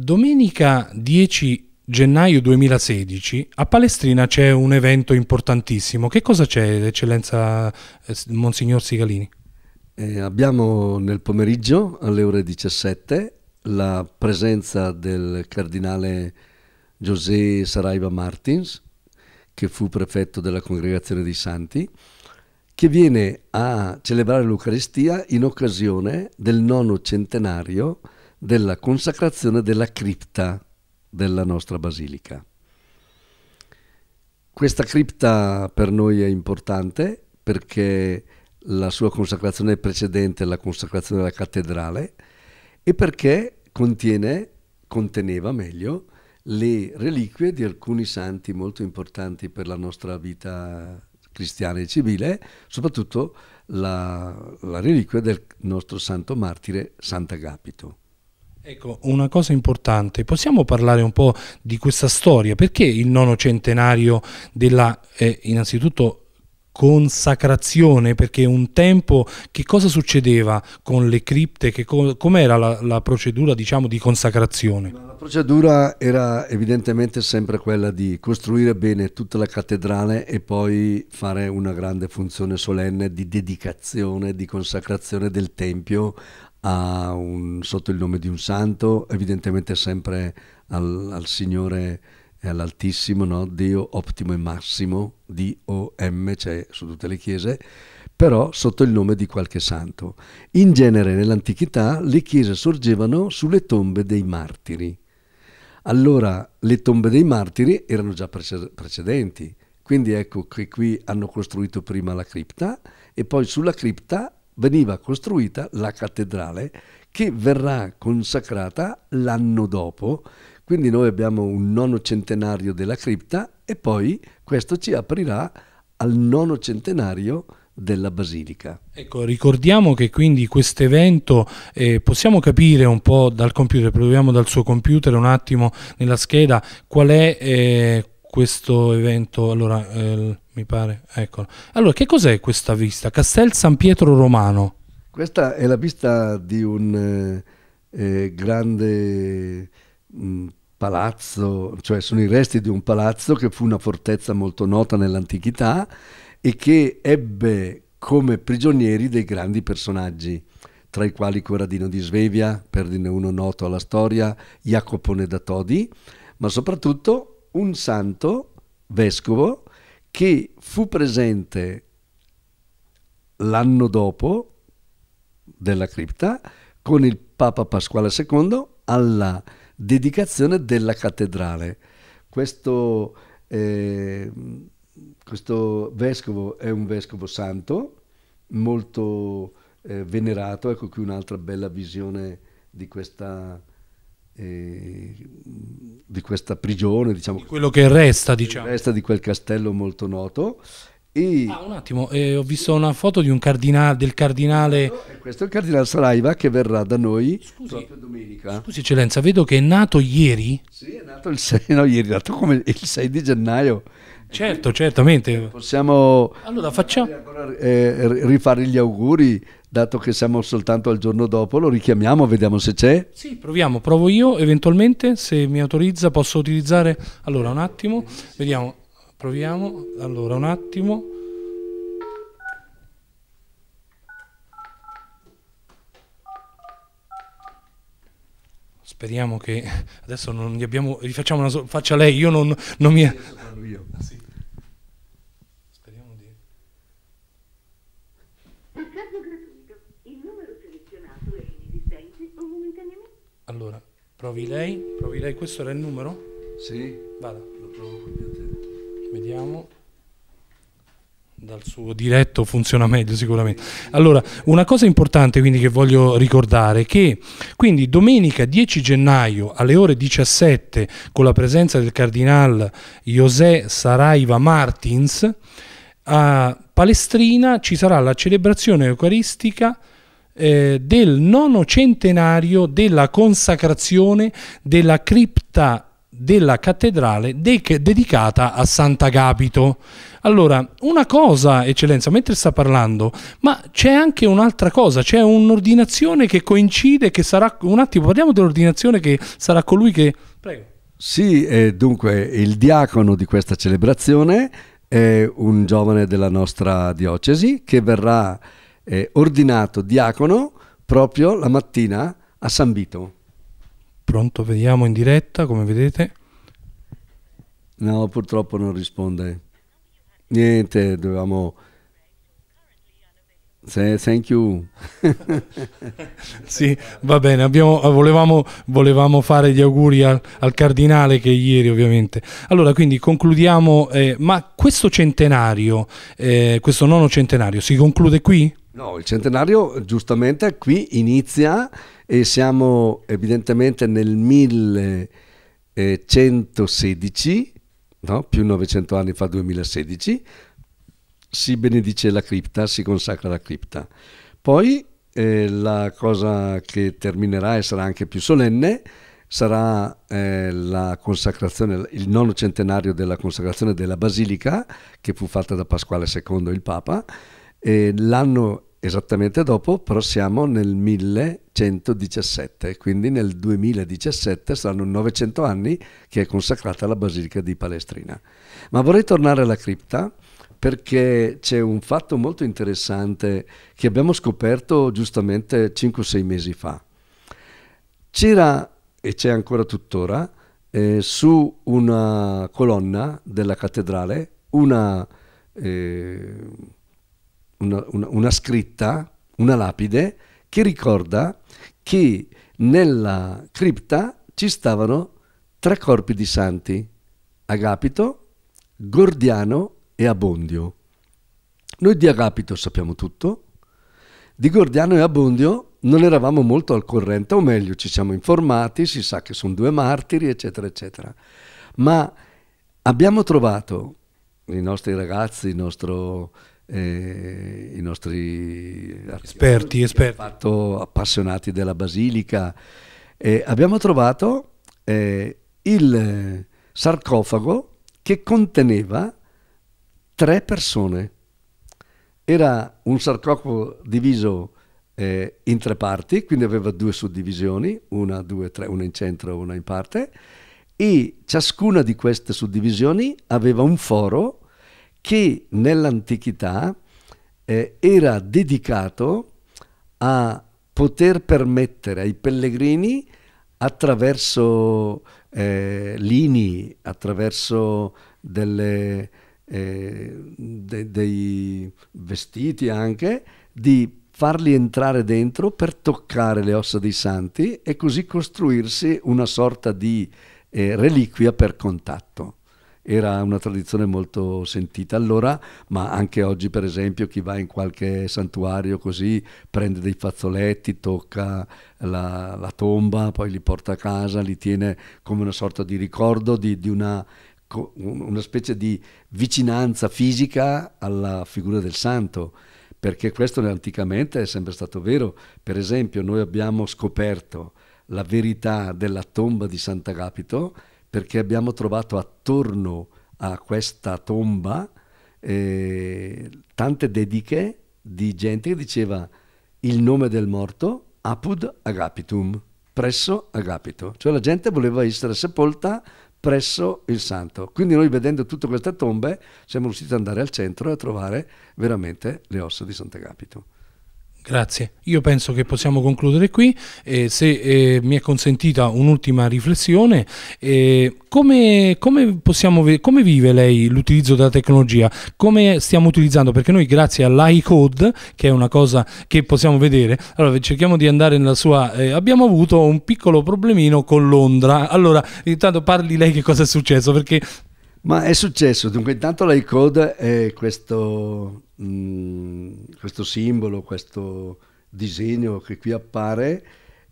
Domenica 10 gennaio 2016 a Palestrina c'è un evento importantissimo. Che cosa c'è, Eccellenza eh, Monsignor Sigalini? Eh, abbiamo nel pomeriggio alle ore 17 la presenza del cardinale José Saraiva Martins, che fu prefetto della Congregazione dei Santi, che viene a celebrare l'Eucaristia in occasione del nono centenario della consacrazione della cripta della nostra basilica. Questa cripta per noi è importante perché la sua consacrazione è precedente alla consacrazione della cattedrale e perché contiene, conteneva meglio, le reliquie di alcuni santi molto importanti per la nostra vita cristiana e civile, soprattutto la, la reliquia del nostro santo martire Sant'Agapito. Ecco, una cosa importante, possiamo parlare un po' di questa storia? Perché il nono centenario della, eh, innanzitutto, consacrazione? Perché un tempo che cosa succedeva con le cripte? Co com'era la, la, procedura diciamo, di consacrazione? La procedura era evidentemente sempre quella di costruire bene tutta la cattedrale e poi fare una grande funzione solenne di dedicazione, di consacrazione del Tempio un, sotto il nome di un santo, evidentemente sempre al, al Signore e all'Altissimo, no? Dio ottimo e massimo, D-O-M, c'è cioè su tutte le chiese, però sotto il nome di qualche santo. In genere nell'antichità le chiese sorgevano sulle tombe dei martiri. Allora le tombe dei martiri erano già precedenti, quindi ecco che qui hanno costruito prima la cripta e poi sulla cripta veniva costruita la cattedrale che verrà consacrata l'anno dopo. Quindi noi abbiamo un nono centenario della cripta e poi questo ci aprirà al nono centenario della Basilica. Ecco, ricordiamo che quindi questo evento eh, possiamo capire un po' dal computer, proviamo dal suo computer un attimo nella scheda qual è eh, questo evento. Allora, eh, mi pare. Eccolo. Allora, che cos'è questa vista? Castel San Pietro Romano. Questa è la vista di un eh, eh grande mh, mm, palazzo, cioè sono i resti di un palazzo che fu una fortezza molto nota nell'antichità e che ebbe come prigionieri dei grandi personaggi tra i quali Corradino di Svevia, perdine uno noto alla storia, Jacopone da Todi, ma soprattutto un santo vescovo che fu presente l'anno dopo della cripta con il Papa Pasquale II alla dedicazione della cattedrale. Questo, eh, questo vescovo è un vescovo santo, molto eh, venerato, ecco qui un'altra bella visione di questa eh, di questa prigione, diciamo, di quello che resta, diciamo. Che resta di quel castello molto noto e... Ah, un attimo, eh, ho visto una foto di un cardinale, del cardinale... Questo è il cardinale Saraiva che verrà da noi scusi, proprio domenica. Scusi eccellenza, vedo che è nato ieri. Sì, è nato il 6, no, ieri, nato come il 6 di gennaio. Certo, certamente. Possiamo allora, facciamo... eh, rifare gli auguri, dato che siamo soltanto al giorno dopo, lo richiamiamo, vediamo se c'è. Sì, proviamo, provo io, eventualmente se mi autorizza posso utilizzare... Allora, un attimo, vediamo. Proviamo, allora un attimo. Speriamo che adesso non gli abbiamo. Rifacciamo una so... faccia lei, io non, non mi. Io sì. Speriamo di. Allora, provi lei, provi lei, questo era il numero? Sì. Vada. Lo provo con il te. Vediamo dal suo diretto funziona meglio sicuramente. Allora, una cosa importante quindi che voglio ricordare è che quindi domenica 10 gennaio alle ore 17 con la presenza del cardinal José Saraiva Martins a Palestrina ci sarà la celebrazione eucaristica eh, del nono centenario della consacrazione della cripta della cattedrale de dedicata a Sant'Agapito. Allora, una cosa, eccellenza, mentre sta parlando, ma c'è anche un'altra cosa, c'è un'ordinazione che coincide, che sarà... Un attimo, parliamo dell'ordinazione che sarà colui che... Prego. Sì, eh, dunque, il diacono di questa celebrazione è un giovane della nostra diocesi che verrà eh, ordinato diacono proprio la mattina a San Vito. Pronto, vediamo in diretta, come vedete. No, purtroppo non risponde. Niente, dovevamo... Thank you. sì, va bene, abbiamo, volevamo, volevamo, fare gli auguri al, al, cardinale che ieri ovviamente. Allora, quindi concludiamo, eh, ma questo centenario, eh, questo nono centenario, si conclude qui? No, il centenario giustamente qui inizia e siamo evidentemente nel 1116, no? più 900 anni fa 2016, si benedice la cripta, si consacra la cripta. Poi eh, la cosa che terminerà e sarà anche più solenne sarà eh, il nono centenario della consacrazione della basilica che fu fatta da Pasquale II, il Papa. l'anno esattamente dopo, però siamo nel 1117, quindi nel 2017 saranno 900 anni che è consacrata la Basilica di Palestrina. Ma vorrei tornare alla cripta perché c'è un fatto molto interessante che abbiamo scoperto giustamente 5-6 mesi fa. C'era, e c'è ancora tuttora, eh, su una colonna della cattedrale una... Eh, una, una, una scritta, una lapide, che ricorda che nella cripta ci stavano tre corpi di santi, Agapito, Gordiano e Abondio. Noi di Agapito sappiamo tutto, di Gordiano e Abondio non eravamo molto al corrente, o meglio ci siamo informati, si sa che sono due martiri, eccetera, eccetera. Ma abbiamo trovato i nostri ragazzi, il nostro eh, i nostri esperti, esperti. Fatto appassionati della basilica. Eh, abbiamo trovato eh, il sarcofago che conteneva tre persone. Era un sarcofago diviso eh, in tre parti, quindi aveva due suddivisioni, una, due, tre, una in centro e una in parte, e ciascuna di queste suddivisioni aveva un foro che nell'antichità eh, era dedicato a poter permettere ai pellegrini attraverso eh, linee, attraverso delle, eh, de, dei vestiti anche, di farli entrare dentro per toccare le ossa dei santi e così costruirsi una sorta di eh, reliquia per contatto era una tradizione molto sentita allora, ma anche oggi per esempio chi va in qualche santuario così prende dei fazzoletti, tocca la, la tomba, poi li porta a casa, li tiene come una sorta di ricordo di, di una, una specie di vicinanza fisica alla figura del santo perché questo anticamente è sempre stato vero. Per esempio, noi abbiamo scoperto la verità della tomba di Sant'Agapito perché abbiamo trovato attorno a questa tomba eh, tante dediche di gente che diceva il nome del morto, apud agapitum, presso agapito. Cioè la gente voleva essere sepolta presso il santo. Quindi noi vedendo tutte queste tombe siamo riusciti ad andare al centro e a trovare veramente le ossa di Sant'Agapito. Grazie, io penso che possiamo concludere qui, eh, se eh, mi è consentita un'ultima riflessione, eh, come, come, possiamo, come, vive lei l'utilizzo della tecnologia? Come stiamo utilizzando? Perché noi grazie all'iCode, che è una cosa che possiamo vedere, allora cerchiamo di andare nella sua... Eh, abbiamo avuto un piccolo problemino con Londra, allora intanto parli lei che cosa è successo, perché... Ma è successo, dunque intanto l'iCode è questo Mm, questo simbolo, questo disegno che qui appare,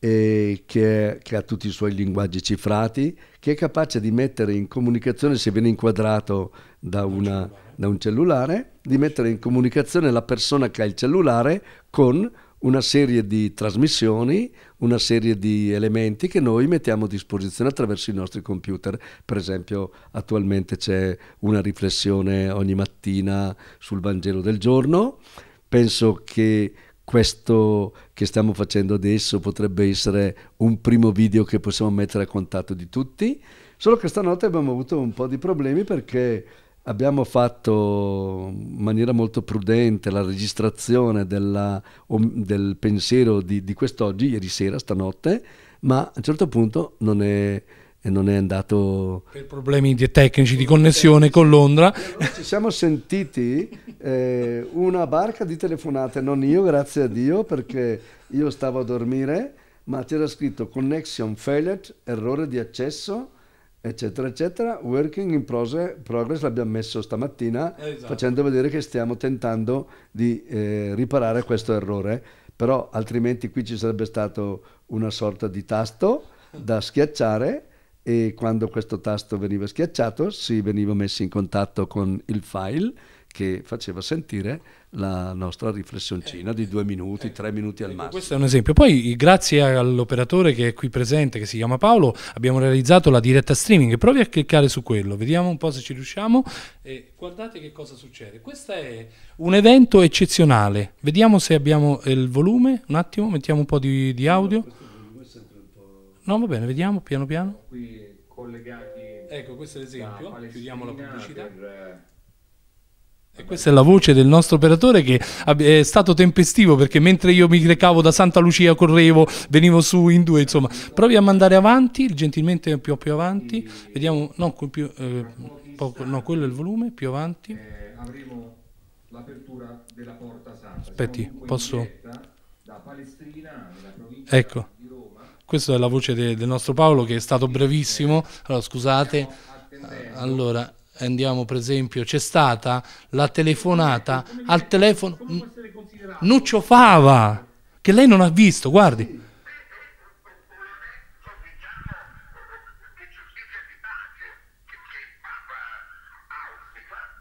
che, che, ha tutti i suoi linguaggi cifrati, che è capace di mettere in comunicazione, se viene inquadrato da, una, da un cellulare, di mettere in comunicazione la persona che ha il cellulare con una serie di trasmissioni, una serie di elementi che noi mettiamo a disposizione attraverso i nostri computer. Per esempio, attualmente c'è una riflessione ogni mattina sul Vangelo del giorno. Penso che questo che stiamo facendo adesso potrebbe essere un primo video che possiamo mettere a contatto di tutti. Solo che stanotte abbiamo avuto un po' di problemi perché abbiamo fatto in maniera molto prudente la registrazione della, del pensiero di, di quest'oggi, ieri sera, stanotte, ma a un certo punto non è, non è andato... Per problemi tecnici di connessione con Londra. ci siamo sentiti eh, una barca di telefonate, non io grazie a Dio perché io stavo a dormire, ma c'era scritto connection failed, errore di accesso eccetera, eccetera. Working in progress l'abbiamo messo stamattina esatto. facendo vedere che stiamo tentando di eh, riparare questo errore, però altrimenti qui ci sarebbe stato una sorta di tasto da schiacciare e quando questo tasto veniva schiacciato si veniva messo in contatto con il file che faceva sentire la nostra riflessioncina di due minuti, eh. tre minuti al ecco, massimo. Questo è un esempio. Poi grazie all'operatore che è qui presente, che si chiama Paolo, abbiamo realizzato la diretta streaming. Provi a cliccare su quello, vediamo un po' se ci riusciamo. E guardate che cosa succede. Questo è un evento eccezionale. Vediamo se abbiamo eh, il volume. Un attimo, mettiamo un po' di, di audio. No, va bene, vediamo piano piano. Qui collegati. Ecco, questo è l'esempio. Chiudiamo la pubblicità. Per, eh, e questa è la voce del nostro operatore che è stato tempestivo perché mentre io mi recavo da Santa Lucia, correvo, venivo su in due, insomma. Provi a mandare avanti, gentilmente più, più avanti, vediamo, no, più, eh, poco, no, quello è il volume, più avanti. Eh, avremo l'apertura della Porta Santa. Aspetti, posso... Ecco, questa è la voce de, del nostro Paolo che è stato brevissimo, eh, allora scusate. Allora, andiamo per esempio, c'è stata la telefonata al telefono Nuccio Fava, che lei non ha visto, guardi.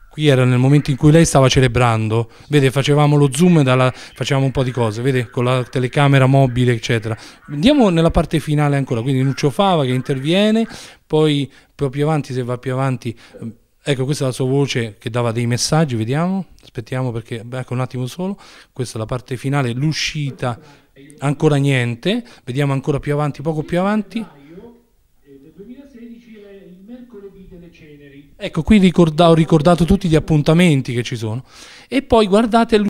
Qui era nel momento in cui lei stava celebrando, vede, facevamo lo zoom, dalla, facevamo un po' di cose, vede, con la telecamera mobile, eccetera. Andiamo nella parte finale ancora, quindi Nuccio Fava che interviene, poi più avanti, se va più avanti Ecco, questa è la sua voce che dava dei messaggi, vediamo, aspettiamo perché, beh, ecco un attimo solo, questa è la parte finale, l'uscita, ancora niente, vediamo ancora più avanti, poco più avanti. Ecco, qui ricorda, ho ricordato tutti gli appuntamenti che ci sono. E poi guardate